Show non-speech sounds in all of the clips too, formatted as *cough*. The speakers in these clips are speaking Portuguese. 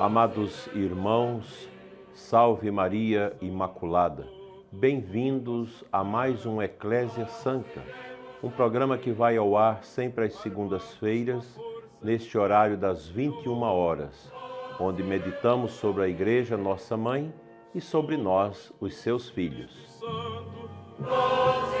Amados irmãos, Salve Maria Imaculada. Bem-vindos a mais um Eclésia Santa, um programa que vai ao ar sempre às segundas-feiras, neste horário das 21 horas, onde meditamos sobre a Igreja Nossa Mãe e sobre nós, os seus filhos. Santo,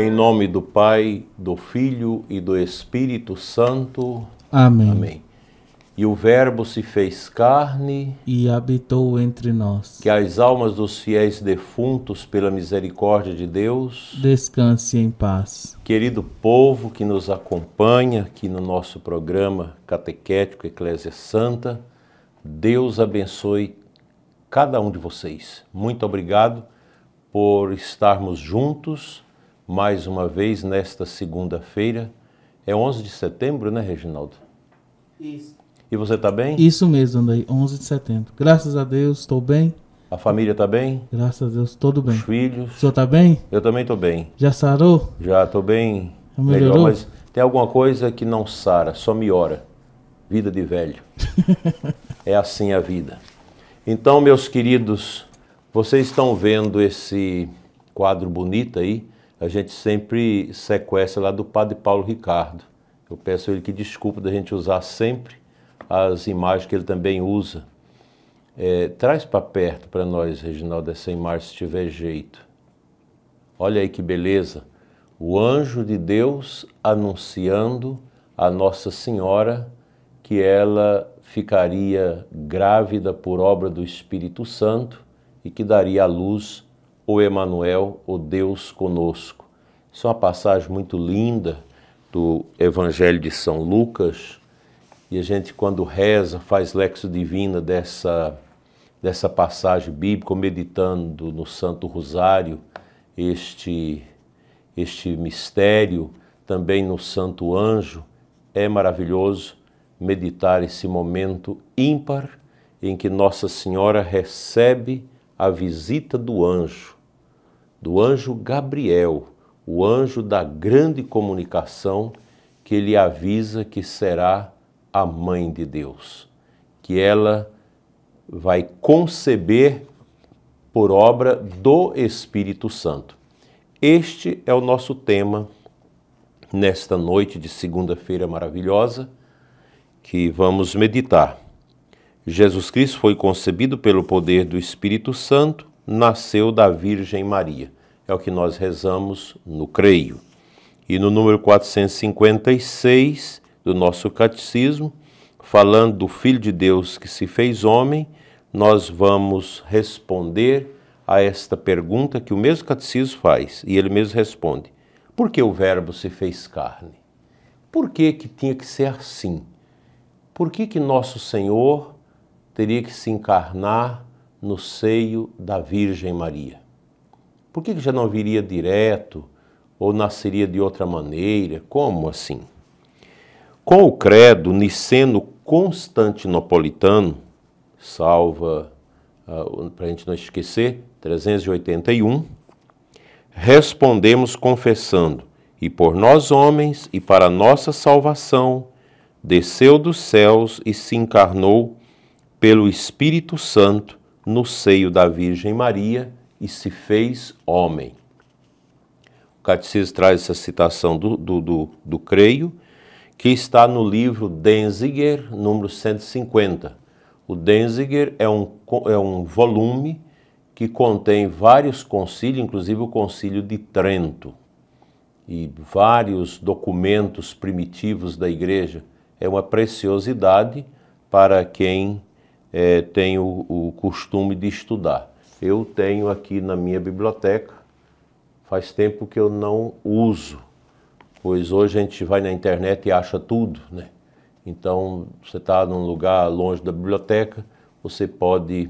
Em nome do Pai, do Filho e do Espírito Santo. Amém. Amém. E o Verbo se fez carne e habitou entre nós. Que as almas dos fiéis defuntos, pela misericórdia de Deus, descanse em paz. Querido povo que nos acompanha aqui no nosso programa catequético Eclésia Santa, Deus abençoe cada um de vocês. Muito obrigado por estarmos juntos mais uma vez nesta segunda-feira. É 11 de setembro, né, Reginaldo? Isso. E você está bem? Isso mesmo, Andrei, 11 de setembro. Graças a Deus, estou bem. A família está bem? Graças a Deus, tudo bem. Os filhos? O senhor está bem? Eu também estou bem. Já sarou? Já, estou bem. Já melhorou? Melhor, mas tem alguma coisa que não sara, só melhora. Vida de velho. *laughs* é assim a vida. Então, meus queridos, vocês estão vendo esse quadro bonito aí, a gente sempre sequestra lá do padre Paulo Ricardo. Eu peço a ele que desculpa da gente usar sempre as imagens que ele também usa. É, traz para perto para nós, Reginaldo, essa imagem se tiver jeito. Olha aí que beleza. O anjo de Deus anunciando a Nossa Senhora que ela ficaria grávida por obra do Espírito Santo e que daria à luz o Emanuel, o Deus conosco. Isso é uma passagem muito linda do Evangelho de São Lucas. E a gente, quando reza, faz lexo divina dessa, dessa passagem bíblica, meditando no Santo Rosário este, este mistério, também no Santo Anjo. É maravilhoso meditar esse momento ímpar em que Nossa Senhora recebe a visita do anjo do anjo Gabriel, o anjo da grande comunicação, que lhe avisa que será a mãe de Deus, que ela vai conceber por obra do Espírito Santo. Este é o nosso tema nesta noite de segunda-feira maravilhosa que vamos meditar. Jesus Cristo foi concebido pelo poder do Espírito Santo nasceu da Virgem Maria. É o que nós rezamos no Creio. E no número 456 do nosso catecismo, falando do Filho de Deus que se fez homem, nós vamos responder a esta pergunta que o mesmo catecismo faz, e ele mesmo responde: Por que o Verbo se fez carne? Por que, que tinha que ser assim? Por que, que nosso Senhor teria que se encarnar no seio da Virgem Maria? Por que, já não viria direto ou nasceria de outra maneira? Como assim? Com o credo niceno-constantinopolitano, salva, ah, para a gente não esquecer, 381, respondemos confessando, e por nós homens e para nossa salvação, desceu dos céus e se encarnou pelo Espírito Santo no seio da Virgem Maria e se fez homem. O catecismo traz essa citação do, do, do, do Creio, que está no livro Denziger, número 150. O Denziger é um, é um volume que contém vários concílios, inclusive o concílio de Trento, e vários documentos primitivos da igreja. É uma preciosidade para quem é, tem o, o costume de estudar. Eu tenho aqui na minha biblioteca, faz tempo que eu não uso, pois hoje a gente vai na internet e acha tudo, né? Então, você está num lugar longe da biblioteca, você pode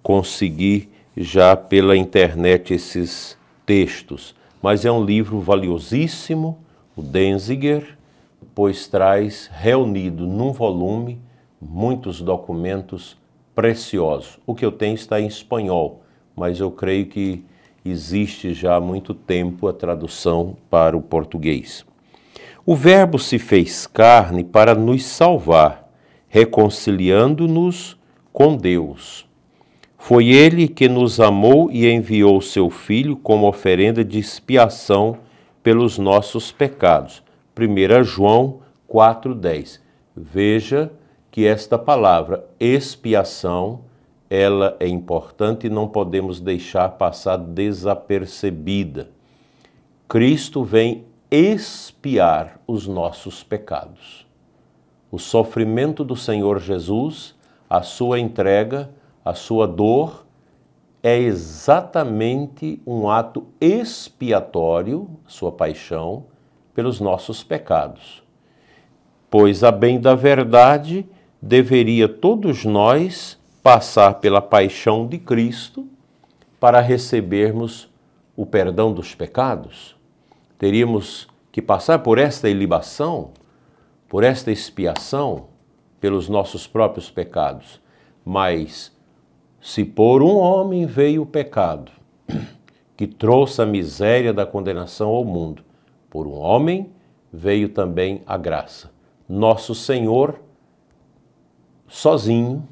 conseguir já pela internet esses textos. Mas é um livro valiosíssimo, o Denziger, pois traz reunido num volume muitos documentos preciosos. O que eu tenho está em espanhol, mas eu creio que existe já há muito tempo a tradução para o português. O Verbo se fez carne para nos salvar, reconciliando-nos com Deus. Foi ele que nos amou e enviou seu Filho como oferenda de expiação pelos nossos pecados. 1 João 4,10. Veja que esta palavra expiação, ela é importante e não podemos deixar passar desapercebida. Cristo vem expiar os nossos pecados. O sofrimento do Senhor Jesus, a sua entrega, a sua dor, é exatamente um ato expiatório, sua paixão, pelos nossos pecados. Pois, a bem da verdade, deveria todos nós passar pela paixão de Cristo para recebermos o perdão dos pecados. Teríamos que passar por esta libação, por esta expiação pelos nossos próprios pecados. Mas se por um homem veio o pecado, que trouxe a miséria da condenação ao mundo, por um homem veio também a graça. Nosso Senhor sozinho,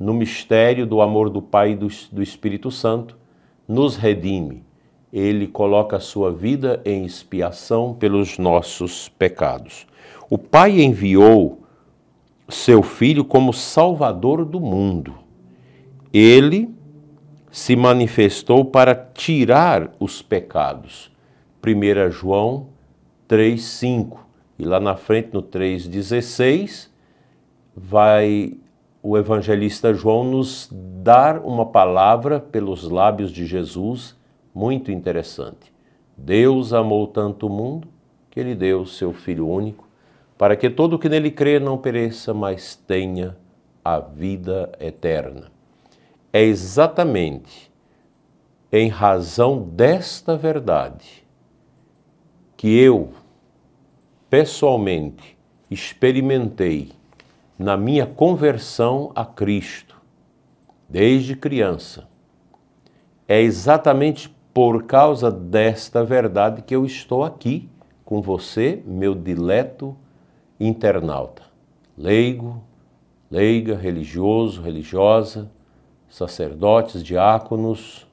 no mistério do amor do Pai e do, do Espírito Santo, nos redime. Ele coloca a sua vida em expiação pelos nossos pecados. O Pai enviou seu Filho como Salvador do mundo. Ele se manifestou para tirar os pecados. 1 João 3,5. E lá na frente, no 3,16, vai o evangelista João nos dar uma palavra pelos lábios de Jesus muito interessante. Deus amou tanto o mundo que ele deu o seu Filho único, para que todo o que nele crê não pereça, mas tenha a vida eterna. É exatamente em razão desta verdade que eu, pessoalmente, experimentei na minha conversão a Cristo, desde criança. É exatamente por causa desta verdade que eu estou aqui com você, meu dileto internauta, leigo, leiga, religioso, religiosa, sacerdotes, diáconos,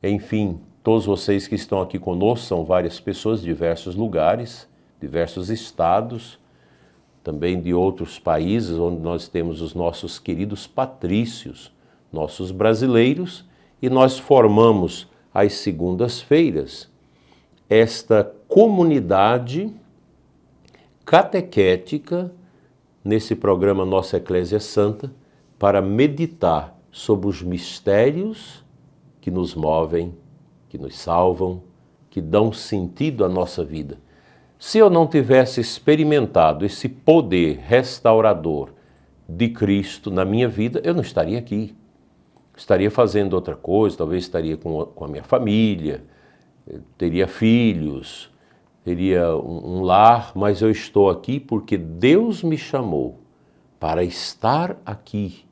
enfim, todos vocês que estão aqui conosco, são várias pessoas de diversos lugares, diversos estados, também de outros países onde nós temos os nossos queridos patrícios, nossos brasileiros, e nós formamos às segundas-feiras esta comunidade catequética nesse programa Nossa Eclésia Santa para meditar sobre os mistérios que nos movem, que nos salvam, que dão sentido à nossa vida se eu não tivesse experimentado esse poder restaurador de Cristo na minha vida, eu não estaria aqui. Estaria fazendo outra coisa, talvez estaria com, a minha família, teria filhos, teria um, um lar, mas eu estou aqui porque Deus me chamou para estar aqui,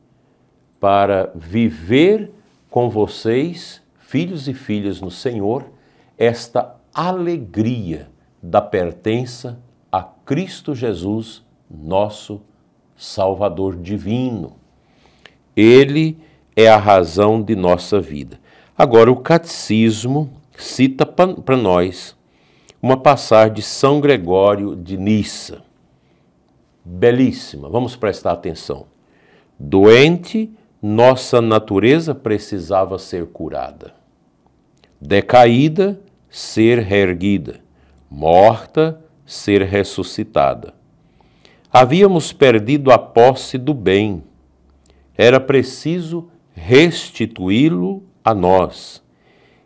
para viver com vocês, filhos e filhas no Senhor, esta alegria da pertença a Cristo Jesus, nosso Salvador divino. Ele é a razão de nossa vida. Agora, o catecismo cita para nós uma passagem de São Gregório de Nissa, belíssima, vamos prestar atenção. Doente, nossa natureza precisava ser curada, decaída, ser reerguida morta, ser ressuscitada. Havíamos perdido a posse do bem. Era preciso restituí-lo a nós.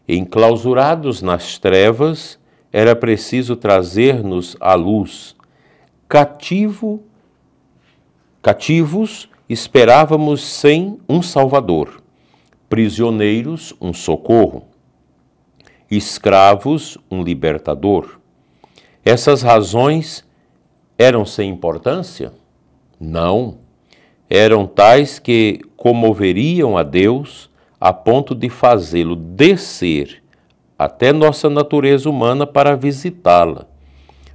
Enclausurados nas trevas, era preciso trazer-nos à luz. Cativo, cativos, esperávamos sem um Salvador, prisioneiros, um socorro, escravos, um libertador. Essas razões eram sem importância? Não. Eram tais que comoveriam a Deus a ponto de fazê-lo descer até nossa natureza humana para visitá-la,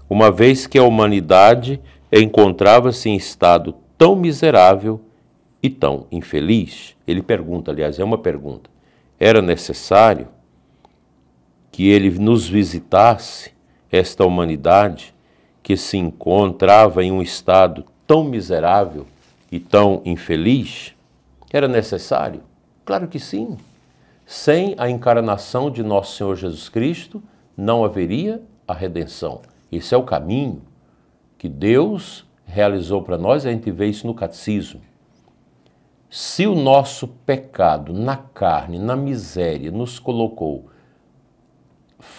uma vez que a humanidade encontrava-se em estado tão miserável e tão infeliz. Ele pergunta, aliás, é uma pergunta: era necessário que ele nos visitasse esta humanidade que se encontrava em um estado tão miserável e tão infeliz? Era necessário? Claro que sim. Sem a encarnação de nosso Senhor Jesus Cristo, não haveria a redenção. Esse é o caminho que Deus realizou para nós, a gente vê isso no catecismo. Se o nosso pecado na carne, na miséria, nos colocou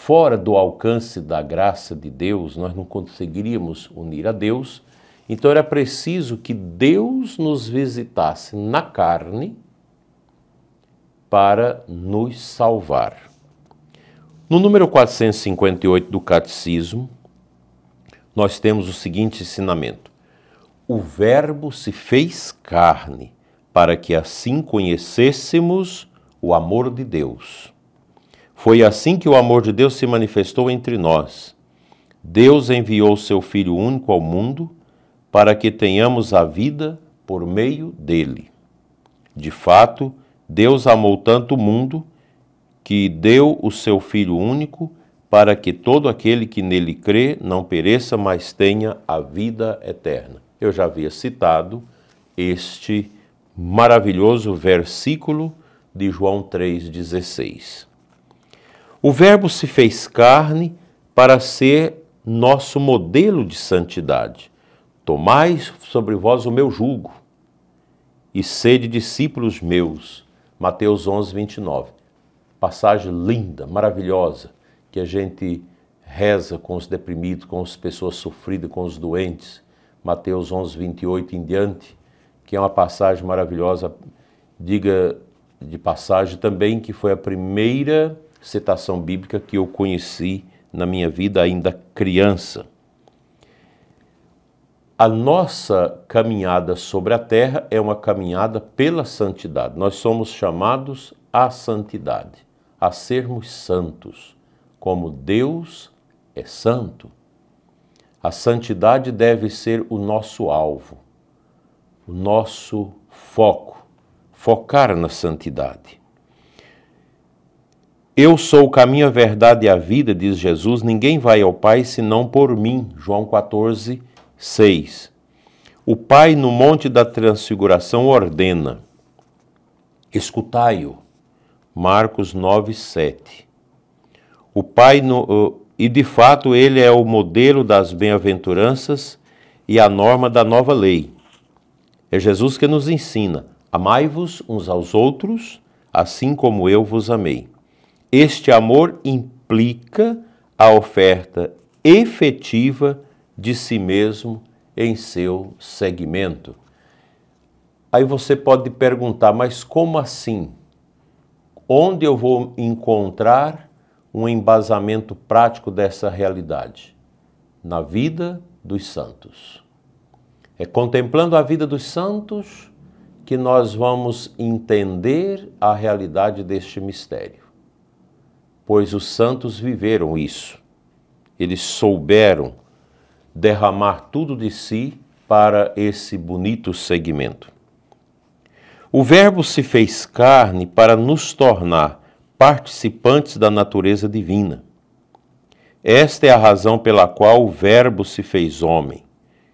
fora do alcance da graça de Deus, nós não conseguiríamos unir a Deus. Então era preciso que Deus nos visitasse na carne para nos salvar. No número 458 do Catecismo, nós temos o seguinte ensinamento: O Verbo se fez carne para que assim conhecêssemos o amor de Deus foi assim que o amor de Deus se manifestou entre nós. Deus enviou seu Filho único ao mundo para que tenhamos a vida por meio dele. De fato, Deus amou tanto o mundo que deu o seu Filho único para que todo aquele que nele crê não pereça, mas tenha a vida eterna. Eu já havia citado este maravilhoso versículo de João 3,16. O Verbo se fez carne para ser nosso modelo de santidade. Tomai sobre vós o meu jugo e sede discípulos meus. Mateus 11, 29. Passagem linda, maravilhosa, que a gente reza com os deprimidos, com as pessoas sofridas, com os doentes. Mateus 11, 28 em diante, que é uma passagem maravilhosa. Diga de passagem também que foi a primeira citação bíblica que eu conheci na minha vida ainda criança. A nossa caminhada sobre a terra é uma caminhada pela santidade. Nós somos chamados à santidade, a sermos santos, como Deus é santo. A santidade deve ser o nosso alvo, o nosso foco, focar na santidade. Eu sou o caminho, a verdade e a vida, diz Jesus, ninguém vai ao Pai senão por mim. João 14, 6. O Pai, no Monte da Transfiguração, ordena: escutai-o. Marcos 9, 7. O Pai, no, e de fato, ele é o modelo das bem-aventuranças e a norma da nova lei. É Jesus que nos ensina: amai-vos uns aos outros, assim como eu vos amei. Este amor implica a oferta efetiva de si mesmo em seu segmento. Aí você pode perguntar, mas como assim? Onde eu vou encontrar um embasamento prático dessa realidade? Na vida dos santos. É contemplando a vida dos santos que nós vamos entender a realidade deste mistério pois os santos viveram isso. Eles souberam derramar tudo de si para esse bonito segmento. O Verbo se fez carne para nos tornar participantes da natureza divina. Esta é a razão pela qual o Verbo se fez homem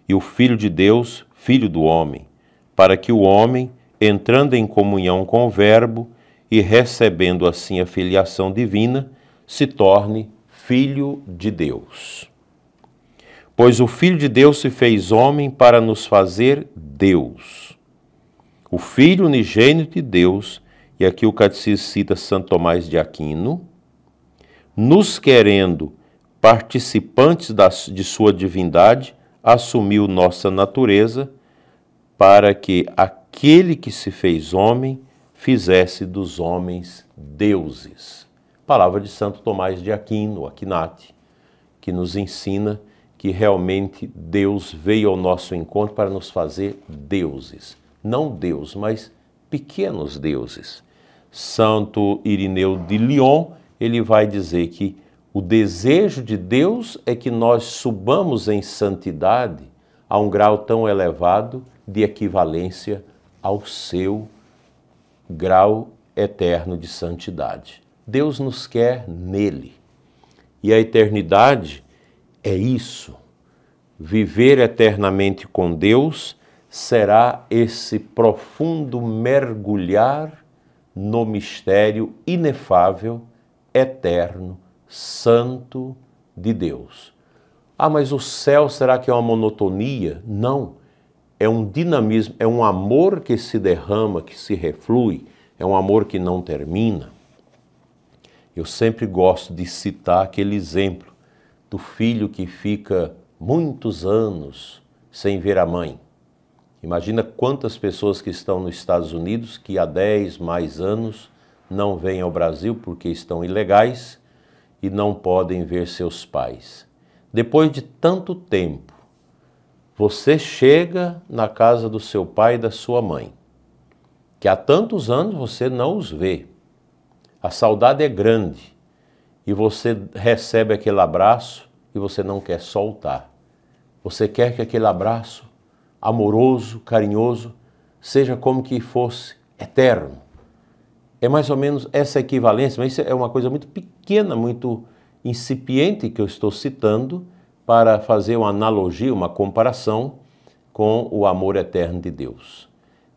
e o Filho de Deus, filho do homem, para que o homem, entrando em comunhão com o Verbo, e recebendo assim a filiação divina, se torne filho de Deus. Pois o Filho de Deus se fez homem para nos fazer Deus. O Filho unigênito de Deus, e aqui o catecismo cita Santo Tomás de Aquino, nos querendo participantes de sua divindade, assumiu nossa natureza, para que aquele que se fez homem fizesse dos homens deuses. Palavra de Santo Tomás de Aquino, Aquinate, que nos ensina que realmente Deus veio ao nosso encontro para nos fazer deuses. Não Deus, mas pequenos deuses. Santo Irineu de Lyon, ele vai dizer que o desejo de Deus é que nós subamos em santidade a um grau tão elevado de equivalência ao seu grau eterno de santidade. Deus nos quer nele. E a eternidade é isso. Viver eternamente com Deus será esse profundo mergulhar no mistério inefável, eterno, santo de Deus. Ah, mas o céu será que é uma monotonia? Não é um dinamismo, é um amor que se derrama, que se reflui, é um amor que não termina. Eu sempre gosto de citar aquele exemplo do filho que fica muitos anos sem ver a mãe. Imagina quantas pessoas que estão nos Estados Unidos que há 10 mais anos não vêm ao Brasil porque estão ilegais e não podem ver seus pais. Depois de tanto tempo, você chega na casa do seu pai e da sua mãe, que há tantos anos você não os vê. A saudade é grande e você recebe aquele abraço e você não quer soltar. Você quer que aquele abraço amoroso, carinhoso, seja como que fosse eterno. É mais ou menos essa equivalência, mas isso é uma coisa muito pequena, muito incipiente que eu estou citando para fazer uma analogia, uma comparação com o amor eterno de Deus.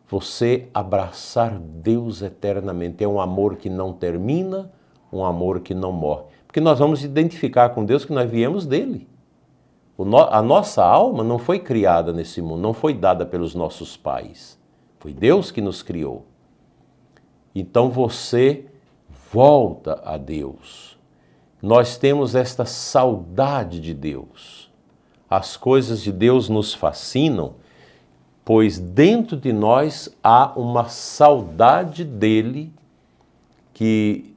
Você abraçar Deus eternamente é um amor que não termina, um amor que não morre. Porque nós vamos identificar com Deus que nós viemos dele. a nossa alma não foi criada nesse mundo, não foi dada pelos nossos pais. Foi Deus que nos criou. Então você volta a Deus nós temos esta saudade de Deus. As coisas de Deus nos fascinam, pois dentro de nós há uma saudade dele que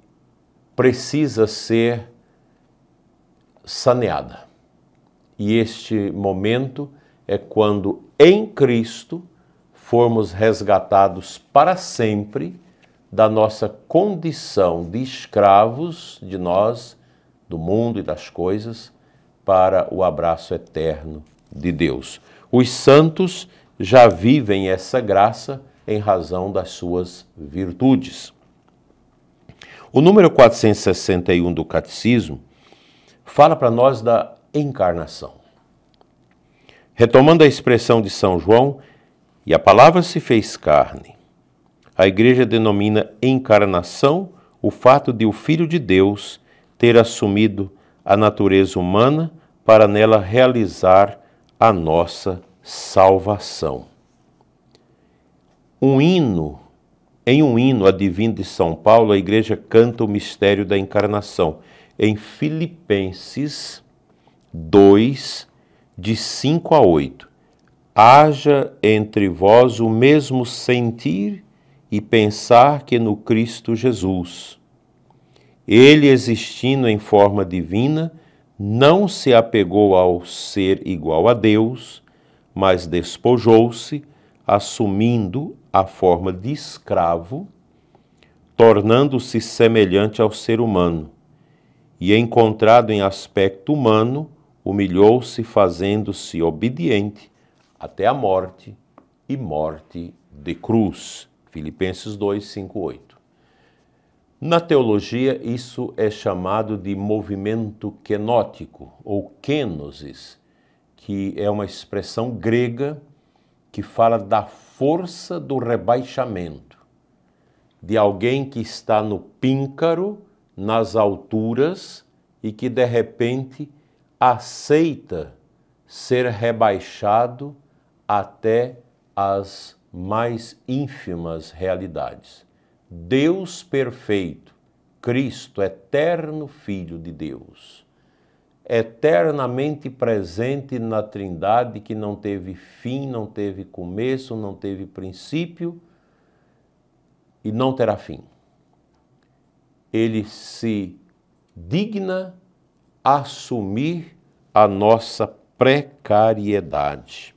precisa ser saneada. E este momento é quando em Cristo formos resgatados para sempre da nossa condição de escravos, de nós do mundo e das coisas para o abraço eterno de Deus. Os santos já vivem essa graça em razão das suas virtudes. O número 461 do Catecismo fala para nós da encarnação. Retomando a expressão de São João, e a palavra se fez carne. A igreja denomina encarnação o fato de o Filho de Deus ter assumido a natureza humana para nela realizar a nossa salvação. Um hino, em um hino Divino de São Paulo, a igreja canta o mistério da encarnação em Filipenses 2 de 5 a 8. Haja entre vós o mesmo sentir e pensar que no Cristo Jesus ele, existindo em forma divina, não se apegou ao ser igual a Deus, mas despojou-se, assumindo a forma de escravo, tornando-se semelhante ao ser humano. E, encontrado em aspecto humano, humilhou-se, fazendo-se obediente até a morte e morte de cruz. Filipenses 2, 5, 8. Na teologia, isso é chamado de movimento quenótico ou kenosis, que é uma expressão grega que fala da força do rebaixamento, de alguém que está no píncaro, nas alturas e que de repente aceita ser rebaixado até as mais ínfimas realidades. Deus perfeito, Cristo, eterno Filho de Deus, eternamente presente na Trindade que não teve fim, não teve começo, não teve princípio e não terá fim. Ele se digna assumir a nossa precariedade,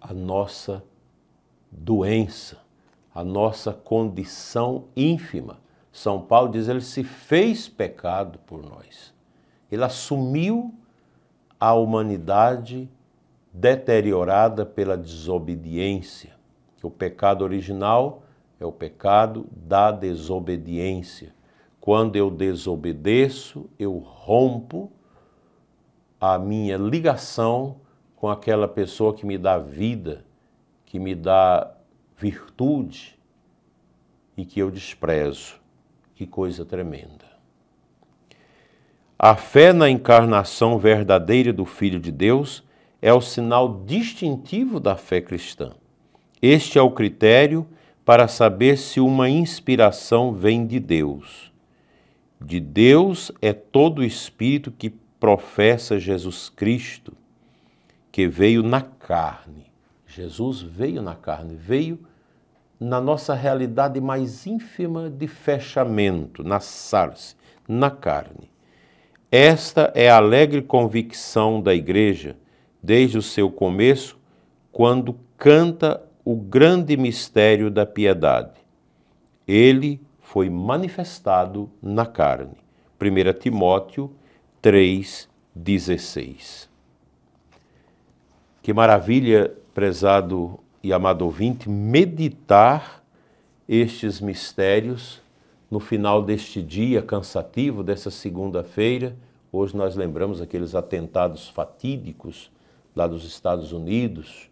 a nossa doença a nossa condição ínfima. São Paulo diz: ele se fez pecado por nós. Ele assumiu a humanidade deteriorada pela desobediência. O pecado original é o pecado da desobediência. Quando eu desobedeço, eu rompo a minha ligação com aquela pessoa que me dá vida, que me dá virtude e que eu desprezo. Que coisa tremenda. A fé na encarnação verdadeira do Filho de Deus é o sinal distintivo da fé cristã. Este é o critério para saber se uma inspiração vem de Deus. De Deus é todo espírito que professa Jesus Cristo, que veio na carne. Jesus veio na carne, veio na nossa realidade mais ínfima de fechamento, na sarse, na carne. Esta é a alegre convicção da Igreja desde o seu começo, quando canta o grande mistério da piedade. Ele foi manifestado na carne. 1 Timóteo 3,16. Que maravilha, prezado e amado ouvinte, meditar estes mistérios no final deste dia cansativo, dessa segunda-feira. Hoje nós lembramos aqueles atentados fatídicos lá dos Estados Unidos,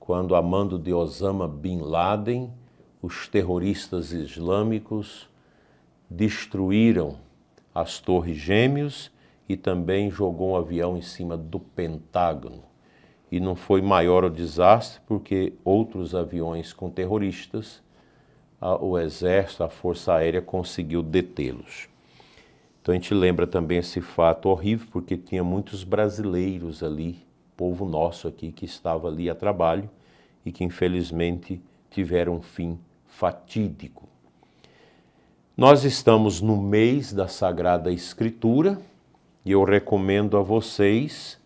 quando, a mando de Osama Bin Laden, os terroristas islâmicos destruíram as Torres gêmeas e também jogou um avião em cima do Pentágono e não foi maior o desastre porque outros aviões com terroristas, a, o Exército, a Força Aérea conseguiu detê-los. Então a gente lembra também esse fato horrível porque tinha muitos brasileiros ali, povo nosso aqui que estava ali a trabalho e que infelizmente tiveram um fim fatídico. Nós estamos no mês da Sagrada Escritura e eu recomendo a vocês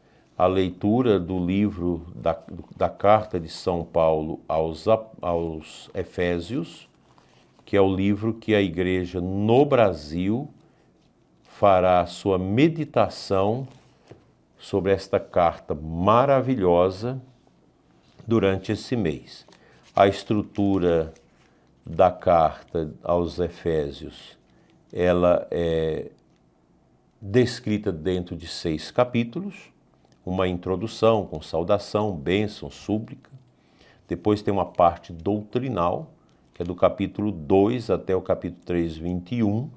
a leitura do livro da, da carta de São Paulo aos, aos Efésios, que é o livro que a igreja no Brasil fará sua meditação sobre esta carta maravilhosa durante esse mês. A estrutura da carta aos Efésios, ela é descrita dentro de seis capítulos uma introdução com saudação, bênção, súplica. Depois tem uma parte doutrinal, que é do capítulo 2 até o capítulo 3, 21.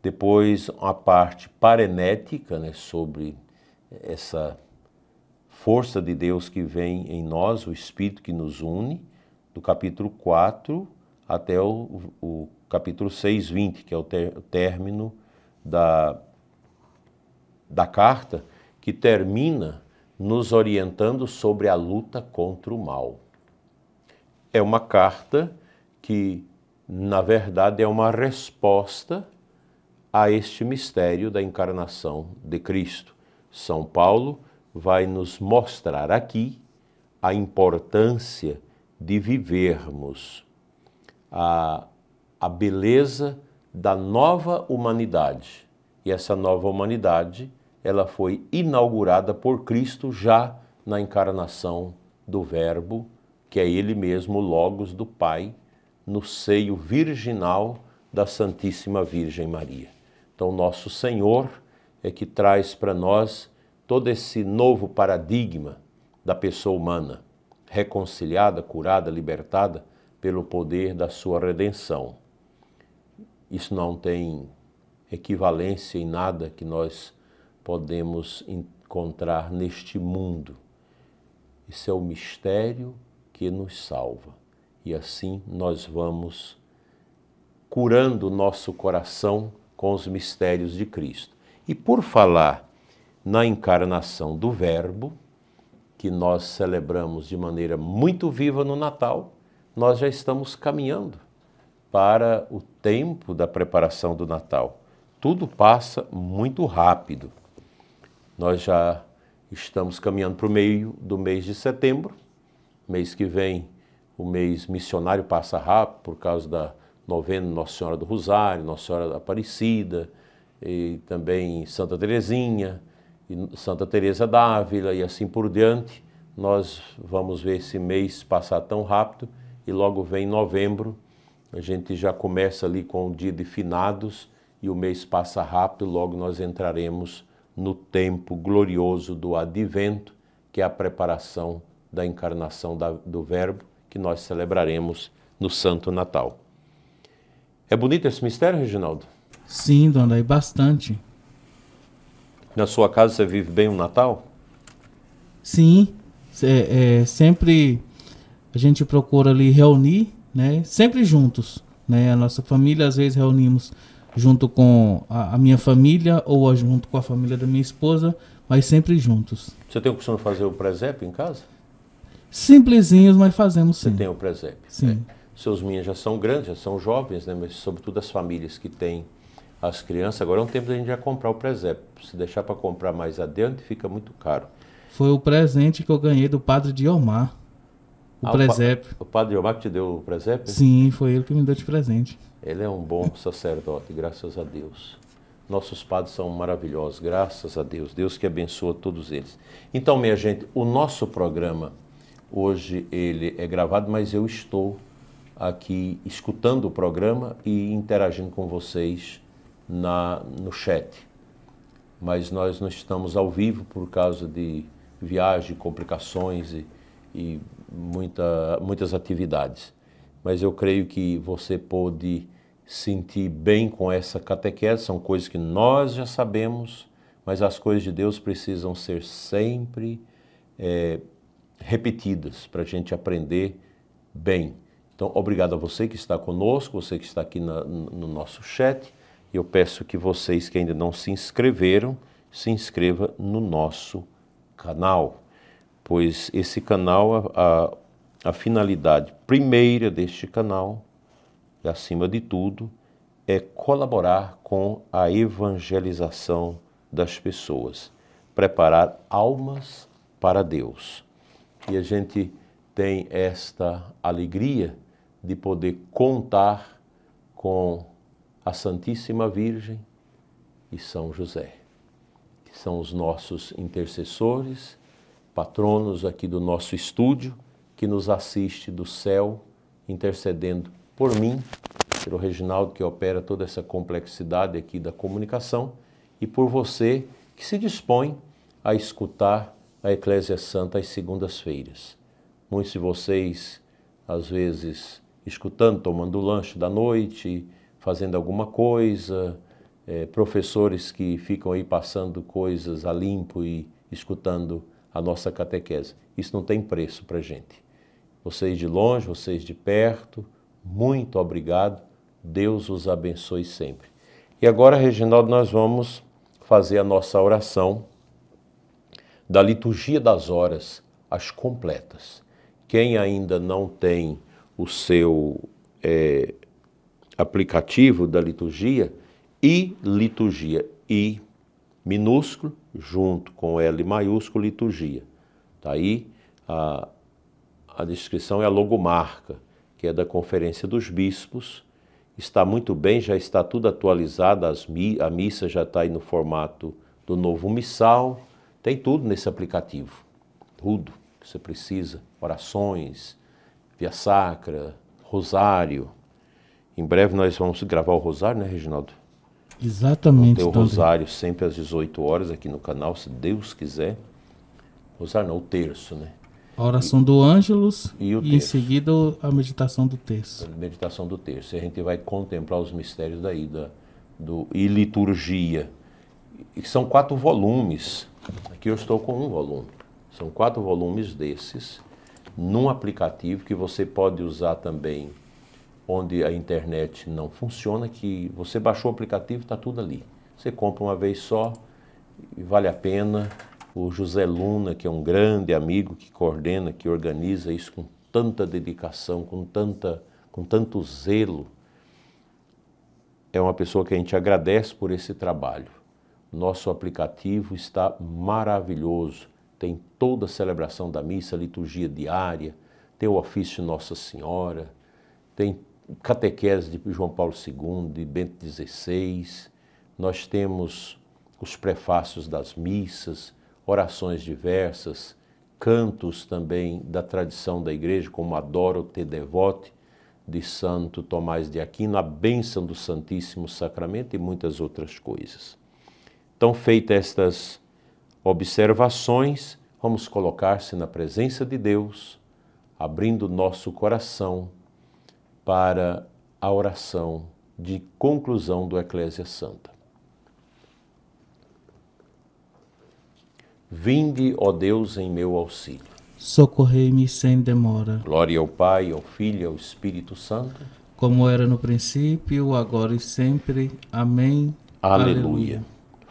Depois uma parte parenética, né, sobre essa força de Deus que vem em nós, o Espírito que nos une, do capítulo 4 até o, o capítulo 6, 20, que é o, ter, o término da, da carta que termina nos orientando sobre a luta contra o mal. É uma carta que, na verdade, é uma resposta a este mistério da encarnação de Cristo. São Paulo vai nos mostrar aqui a importância de vivermos a, a beleza da nova humanidade. E essa nova humanidade ela foi inaugurada por Cristo já na encarnação do Verbo, que é ele mesmo, Logos do Pai, no seio virginal da Santíssima Virgem Maria. Então, nosso Senhor é que traz para nós todo esse novo paradigma da pessoa humana, reconciliada, curada, libertada pelo poder da sua redenção. Isso não tem equivalência em nada que nós podemos encontrar neste mundo. Isso é o mistério que nos salva. E assim nós vamos curando nosso coração com os mistérios de Cristo. E por falar na encarnação do Verbo, que nós celebramos de maneira muito viva no Natal, nós já estamos caminhando para o tempo da preparação do Natal. Tudo passa muito rápido. Nós já estamos caminhando para o meio do mês de setembro. Mês que vem, o mês missionário passa rápido por causa da novena Nossa Senhora do Rosário, Nossa Senhora da Aparecida, e também Santa Teresinha, Santa Teresa d'Ávila e assim por diante. Nós vamos ver esse mês passar tão rápido e logo vem novembro. A gente já começa ali com o dia de finados e o mês passa rápido, logo nós entraremos no tempo glorioso do advento, que é a preparação da encarnação da, do Verbo, que nós celebraremos no Santo Natal. É bonito esse mistério, Reginaldo? Sim, dona, e bastante. Na sua casa você vive bem o Natal? Sim, é, é, sempre a gente procura ali reunir, né? Sempre juntos, né? A nossa família às vezes reunimos junto com a, a, minha família ou junto com a família da minha esposa, mas sempre juntos. Você tem o costume de fazer o presépio em casa? Simplesinhos, mas fazemos sim. Você tem o presépio. Sim. Né? Seus meninos já são grandes, já são jovens, né? mas sobretudo as famílias que têm as crianças. Agora é um tempo da gente já comprar o presépio. Se deixar para comprar mais adiante, fica muito caro. Foi o presente que eu ganhei do padre Omar. O ah, presépio. O, pa o padre Omar que te deu o presépio? Sim, foi ele que me deu de presente. Ele é um bom sacerdote, graças a Deus. Nossos padres são maravilhosos, graças a Deus. Deus que abençoa todos eles. Então, minha gente, o nosso programa hoje ele é gravado, mas eu estou aqui escutando o programa e interagindo com vocês na, no chat. Mas nós não estamos ao vivo por causa de viagem, complicações e, e muita, muitas atividades. Mas eu creio que você pôde sentir bem com essa catequese, são coisas que nós já sabemos, mas as coisas de Deus precisam ser sempre é, repetidas para a gente aprender bem. Então, obrigado a você que está conosco, você que está aqui na, no nosso chat. Eu peço que vocês que ainda não se inscreveram, se inscreva no nosso canal pois esse canal, a, a, a finalidade primeira deste canal, e acima de tudo, é colaborar com a evangelização das pessoas, preparar almas para Deus. E a gente tem esta alegria de poder contar com a Santíssima Virgem e São José, que são os nossos intercessores patronos aqui do nosso estúdio, que nos assiste do céu, intercedendo por mim, pelo Reginaldo, que opera toda essa complexidade aqui da comunicação, e por você que se dispõe a escutar a Eclésia Santa às segundas-feiras. Muitos de vocês, às vezes, escutando, tomando lanche da noite, fazendo alguma coisa, é, professores que ficam aí passando coisas a limpo e escutando a nossa catequese. Isso não tem preço para gente. Vocês de longe, vocês de perto, muito obrigado. Deus os abençoe sempre. E agora, Reginaldo, nós vamos fazer a nossa oração da liturgia das horas, as completas. Quem ainda não tem o seu é, aplicativo da liturgia, e liturgia, e minúsculo, junto com L maiúsculo, liturgia. Daí tá a, a descrição é a logomarca, que é da Conferência dos Bispos. Está muito bem, já está tudo atualizado, as, a missa já está aí no formato do novo missal, tem tudo nesse aplicativo, tudo que você precisa, orações, via sacra, rosário. Em breve nós vamos gravar o rosário, né, Reginaldo? Exatamente. O então, teu rosário sempre às 18 horas aqui no canal, se Deus quiser. Rosário não, o terço, né? A oração e, do Ângelus e, e em seguida a meditação do terço. A meditação do terço. E a gente vai contemplar os mistérios da ida do, e liturgia. E são quatro volumes. Aqui eu estou com um volume. São quatro volumes desses, num aplicativo que você pode usar também onde a internet não funciona, que você baixou o aplicativo está tudo ali. Você compra uma vez só e vale a pena. O José Luna, que é um grande amigo que coordena, que organiza isso com tanta dedicação, com, tanta, com tanto zelo, é uma pessoa que a gente agradece por esse trabalho. Nosso aplicativo está maravilhoso, tem toda a celebração da missa, liturgia diária, tem o ofício Nossa Senhora, tem catequese de João Paulo II, de Bento XVI, nós temos os prefácios das missas, orações diversas, cantos também da tradição da igreja, como Adoro Te Devote, de Santo Tomás de Aquino, a bênção do Santíssimo Sacramento e muitas outras coisas. Então, feitas estas observações, vamos colocar-se na presença de Deus, abrindo nosso coração para a oração de conclusão do Eclésia Santa. Vinde, ó Deus, em meu auxílio. Socorrei-me sem demora. Glória ao Pai, ao Filho e ao Espírito Santo. Como era no princípio, agora e sempre. Amém. Aleluia. Aleluia.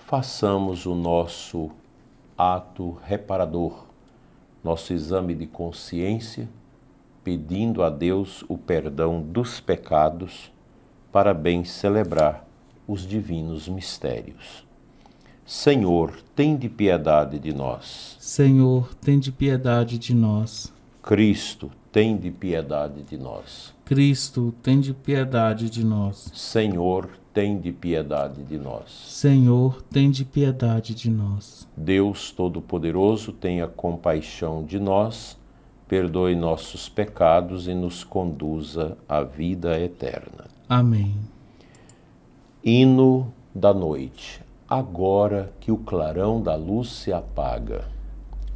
Façamos o nosso ato reparador, nosso exame de consciência pedindo a Deus o perdão dos pecados para bem celebrar os divinos mistérios. Senhor, tem de piedade de nós. Senhor, tem de piedade de nós. Cristo, tem de piedade de nós. Cristo, tem de piedade de nós. Senhor, tem de piedade de nós. Senhor, tem de piedade de nós. Deus Todo-Poderoso, tenha compaixão de nós perdoe nossos pecados e nos conduza à vida eterna. Amém. Hino da noite. Agora que o clarão da luz se apaga,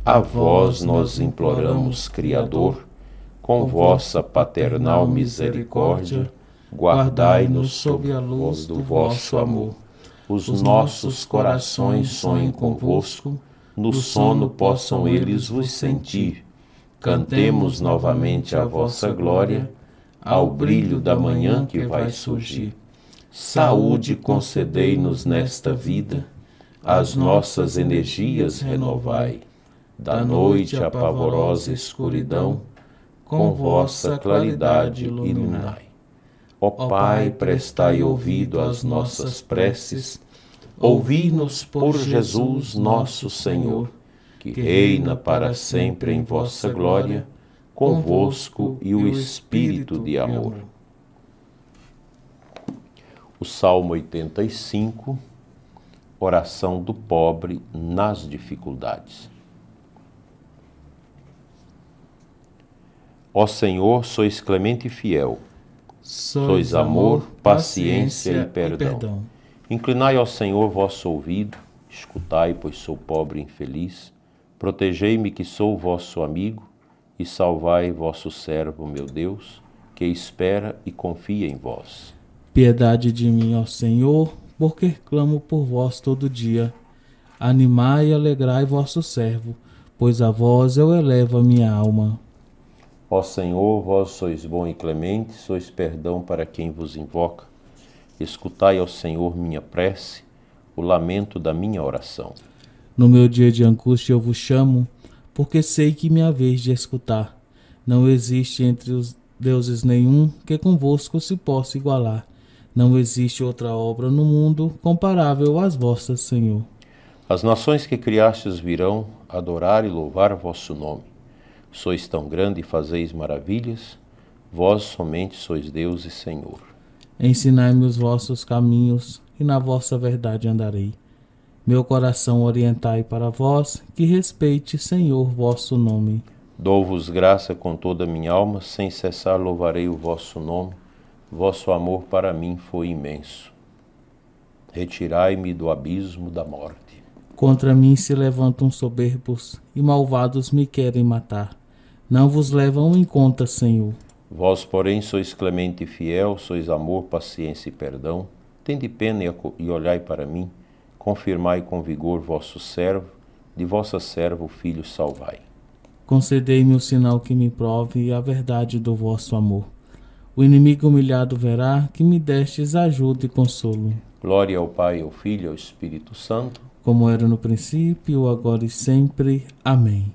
a, a vós nós imploramos, Criador, com vossa paternal misericórdia, guardai-nos sob a luz do vosso amor. Os nossos corações sonhem convosco, no sono possam eles vos sentir cantemos novamente a vossa glória ao brilho da manhã que vai surgir. Saúde concedei-nos nesta vida, as nossas energias renovai. Da noite a pavorosa escuridão, com vossa claridade iluminai. Ó Pai, prestai ouvido às nossas preces, ouvi-nos por Jesus nosso Senhor que reina para sempre em vossa glória, convosco e o Espírito de amor. O Salmo 85, oração do pobre nas dificuldades. Ó Senhor, sois clemente e fiel, sois amor, paciência e perdão. Inclinai ao Senhor vosso ouvido, escutai, pois sou pobre e infeliz Protegei-me, que sou vosso amigo, e salvai vosso servo, meu Deus, que espera e confia em vós. Piedade de mim, ó Senhor, porque clamo por vós todo dia. Animai e alegrai vosso servo, pois a vós eu elevo a minha alma. Ó Senhor, vós sois bom e clemente, sois perdão para quem vos invoca. Escutai, ó Senhor, minha prece, o lamento da minha oração. No meu dia de angústia eu vos chamo, porque sei que me haveis de escutar. Não existe entre os deuses nenhum que convosco se possa igualar. Não existe outra obra no mundo comparável às vossas, Senhor. As nações que criastes virão adorar e louvar vosso nome. Sois tão grande e fazeis maravilhas, vós somente sois Deus e Senhor. Ensinai-me os vossos caminhos, e na vossa verdade andarei. Meu coração orientai para vós, que respeite, Senhor, vosso nome. Dou-vos graça com toda a minha alma, sem cessar louvarei o vosso nome. Vosso amor para mim foi imenso. Retirai-me do abismo da morte. Contra mim se levantam soberbos, e malvados me querem matar. Não vos levam em conta, Senhor. Vós, porém, sois clemente e fiel, sois amor, paciência e perdão. Tende pena e olhai para mim confirmai com vigor vosso servo, de vossa serva o filho salvai. Concedei-me o sinal que me prove a verdade do vosso amor. O inimigo humilhado verá que me destes ajuda e consolo. Glória ao Pai, ao Filho e ao Espírito Santo, como era no princípio, agora e sempre. Amém.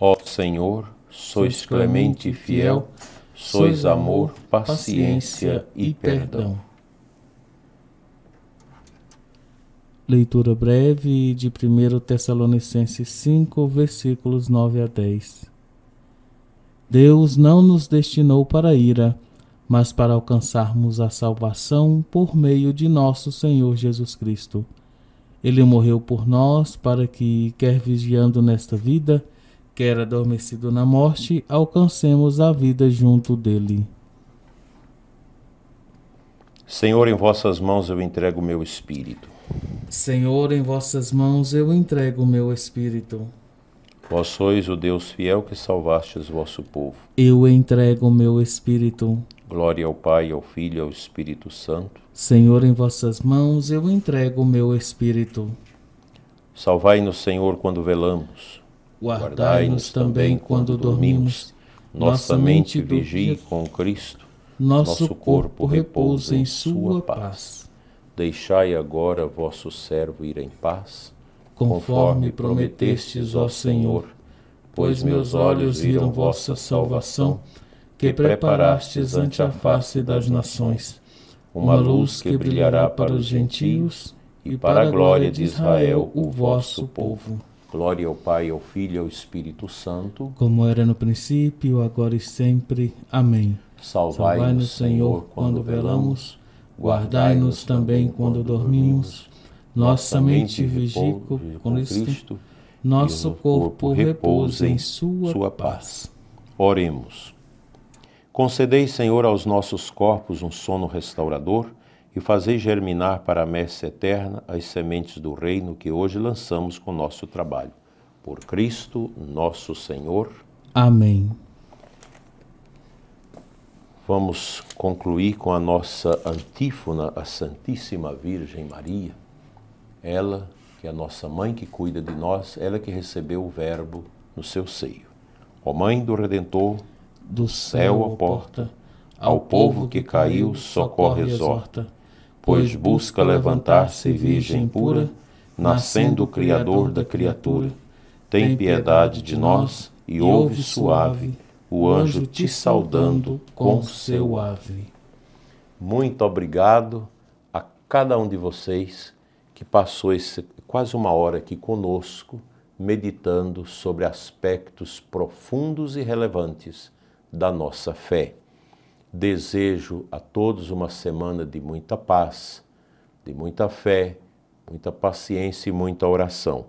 Ó Senhor, sois clemente e fiel, sois amor, paciência e perdão. Leitura breve de 1 Tessalonicenses 5, versículos 9 a 10. Deus não nos destinou para ira, mas para alcançarmos a salvação por meio de nosso Senhor Jesus Cristo. Ele morreu por nós para que, quer vigiando nesta vida, quer adormecido na morte, alcancemos a vida junto dele. Senhor, em vossas mãos eu entrego o meu espírito Senhor, em vossas mãos eu entrego o meu espírito. Vós sois o Deus fiel que salvastes vosso povo. Eu entrego o meu espírito. Glória ao Pai, ao Filho e ao Espírito Santo. Senhor, em vossas mãos eu entrego o meu espírito. Salvai-nos, Senhor, quando velamos. Guardai-nos também quando dormimos. Nossa mente vigie com Cristo. Nosso corpo repousa em Sua paz. Deixai agora vosso servo ir em paz, conforme prometestes, ó Senhor, pois meus olhos viram vossa salvação, que preparastes ante a face das nações, uma luz que brilhará para os gentios e para a glória de Israel, o vosso povo. Glória ao Pai, ao Filho e ao Espírito Santo, como era no princípio, agora e sempre. Amém. Salvai-nos, Senhor, quando velamos guardai-nos também quando dormimos, nossa mente vigie com Cristo, nosso corpo repousa em sua paz. Oremos. Concedei, Senhor, aos nossos corpos um sono restaurador e fazei germinar para a messe eterna as sementes do reino que hoje lançamos com nosso trabalho. Por Cristo, nosso Senhor. Amém. Vamos concluir com a nossa antífona à Santíssima Virgem Maria. Ela, que é a nossa mãe que cuida de nós, ela que recebeu o Verbo no seu seio. Ó Mãe do Redentor, do céu a porta, ao povo que caiu, socorre exorta, pois busca levantar-se virgem pura, nascendo o Criador da criatura, tem piedade de nós e ouve suave o anjo te saudando com seu ave. Muito obrigado a cada um de vocês que passou esse, quase uma hora aqui conosco, meditando sobre aspectos profundos e relevantes da nossa fé. Desejo a todos uma semana de muita paz, de muita fé, muita paciência e muita oração.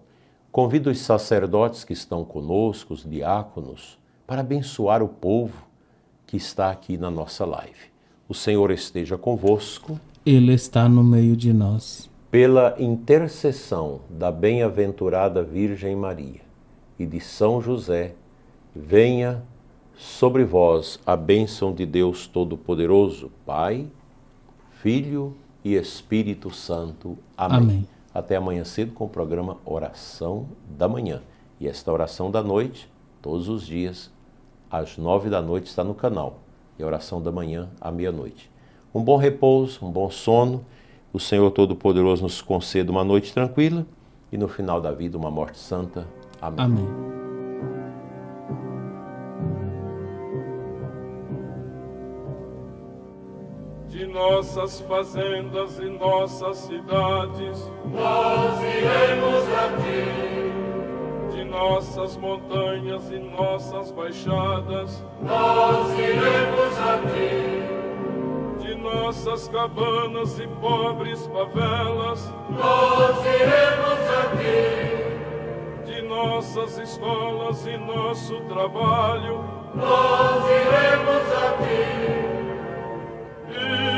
Convido os sacerdotes que estão conosco, os diáconos, para abençoar o povo que está aqui na nossa live. O Senhor esteja convosco. Ele está no meio de nós. Pela intercessão da bem-aventurada Virgem Maria e de São José, venha sobre vós a bênção de Deus Todo-Poderoso, Pai, Filho e Espírito Santo. Amém. Amém. Até amanhã cedo com o programa Oração da Manhã. E esta oração da noite, todos os dias, às nove da noite está no canal e a oração da manhã à meia-noite. Um bom repouso, um bom sono. O Senhor Todo-Poderoso nos conceda uma noite tranquila e no final da vida uma morte santa. Amém. Amém. de nossas fazendas e nossas cidades. Nós iremos a ti nossas montanhas e nossas baixadas, nós iremos a ti. De nossas cabanas e pobres favelas, nós iremos a ti. De nossas escolas e nosso trabalho, nós iremos a ti. E